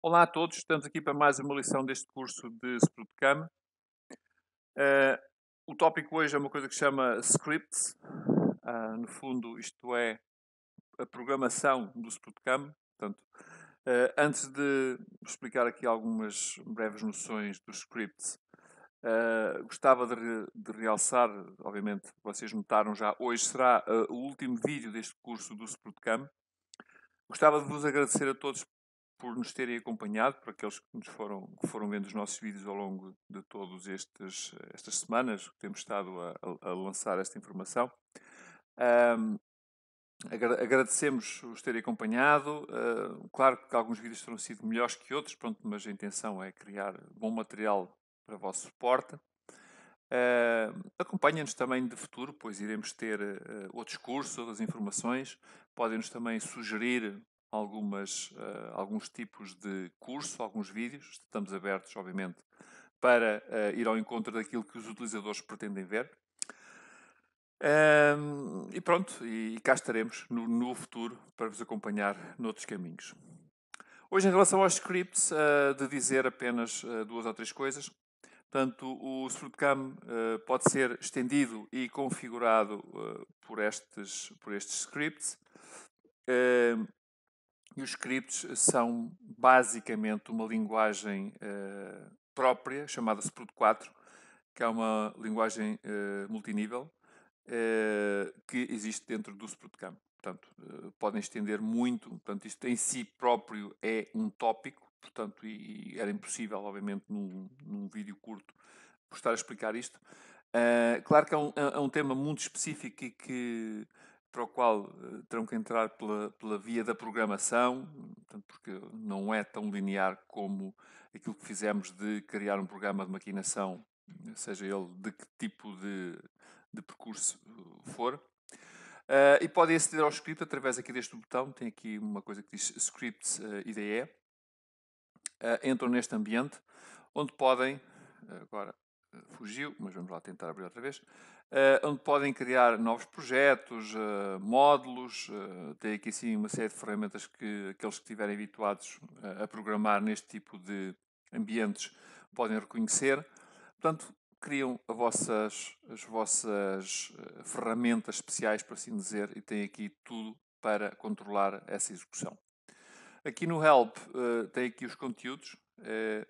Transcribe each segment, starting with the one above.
Olá a todos, estamos aqui para mais uma lição deste curso de Sprutcam. Uh, eh, o tópico hoje é uma coisa que se chama scripts. Uh, no fundo, isto é a programação do Sprutcam. Portanto, uh, antes de explicar aqui algumas breves noções dos scripts, Uh, gostava de, de, realçar, obviamente vocês notaram já, hoje será uh, o último vídeo deste curso do Sprutcam. Gostava de vos agradecer a todos por nos terem acompanhado, por aqueles que nos foram, que foram vendo os nossos vídeos ao longo de todas estas semanas que temos estado a, a, a lançar esta informação. Um, agradecemos os terem acompanhado. Uh, claro que alguns vídeos terão sido melhores que outros, pronto, mas a intenção é criar bom material para o vosso suporte. Uh, Acompanhem-nos também de futuro, pois iremos ter uh, outros cursos, outras informações. Podem-nos também sugerir algumas, uh, alguns tipos de curso, alguns vídeos. Estamos abertos, obviamente, para uh, ir ao encontro daquilo que os utilizadores pretendem ver. Um, e pronto, e, e cá estaremos no, no, futuro para vos acompanhar noutros caminhos. Hoje, em relação aos scripts, uh, de dizer apenas uh, duas ou três coisas. Portanto, o Sprutcam uh, pode ser estendido e configurado por, estes, por estes scripts. E os scripts são basicamente uma linguagem uh, própria, chamada Sprut4, que é uma linguagem uh, multinível uh, que existe dentro do Sprutcam. Portanto, podem estender muito. Portanto, isto em si próprio é um tópico, portanto, e, e era impossível, obviamente, num, num vídeo curto, estar a explicar isto. claro que é um, é, é um tema muito específico e que para o qual eh, terão que entrar pela, pela via da programação, porque não é tão linear como aquilo que fizemos de criar um programa de maquinação, seja ele de que tipo de, de percurso eh, for. Uh, e podem aceder ao script através aqui deste botão, tem aqui uma coisa que diz Scripts IDE. Uh, entram neste ambiente, onde podem, agora fugiu, mas vamos lá tentar abrir outra vez, eh, onde podem criar novos projetos, eh, módulos, eh, tem aqui sim uma série de ferramentas que aqueles que estiverem habituados a programar neste tipo de ambientes podem reconhecer. Portanto, criam vossas, as vossas ferramentas especiais, por assim dizer, e têm aqui tudo para controlar essa execução. Aqui no Help uh, tem aqui os conteúdos, uh,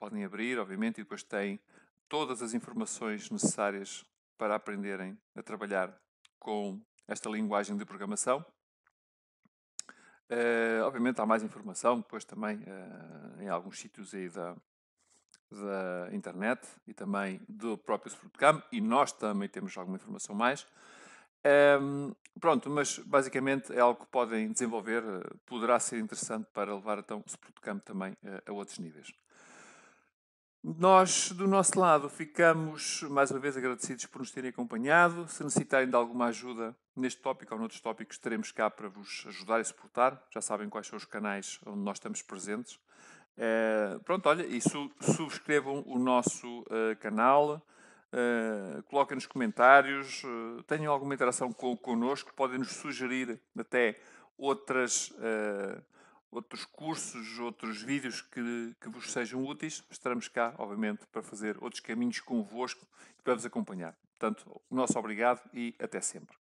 podem abrir, obviamente, e depois tem todas as informações necessárias para aprenderem a trabalhar com esta linguagem de programação. Uh, obviamente há mais informação depois também uh, em alguns sítios aí da, da internet e também do próprio Sprutcam e nós também temos alguma informação mais. Um, ehm, pronto, mas basicamente é algo que podem desenvolver, uh, poderá ser interessante para levar então o Sprutcam também a outros níveis. Nós, do nosso lado, ficamos mais uma vez agradecidos por nos terem acompanhado. Se necessitarem de alguma ajuda neste tópico ou noutros tópicos, estaremos cá para vos ajudar e suportar. Já sabem quais são os canais onde nós estamos presentes. Eh, pronto, olha, e su subscrevam o nosso uh, canal, uh, coloquem nos comentários, uh, tenham alguma interação connosco, podem nos sugerir até outras. Uh, outros cursos, outros vídeos que, que vos sejam úteis. Estaremos cá, obviamente, para fazer outros caminhos convosco e para vos acompanhar. Portanto, o nosso obrigado e até sempre.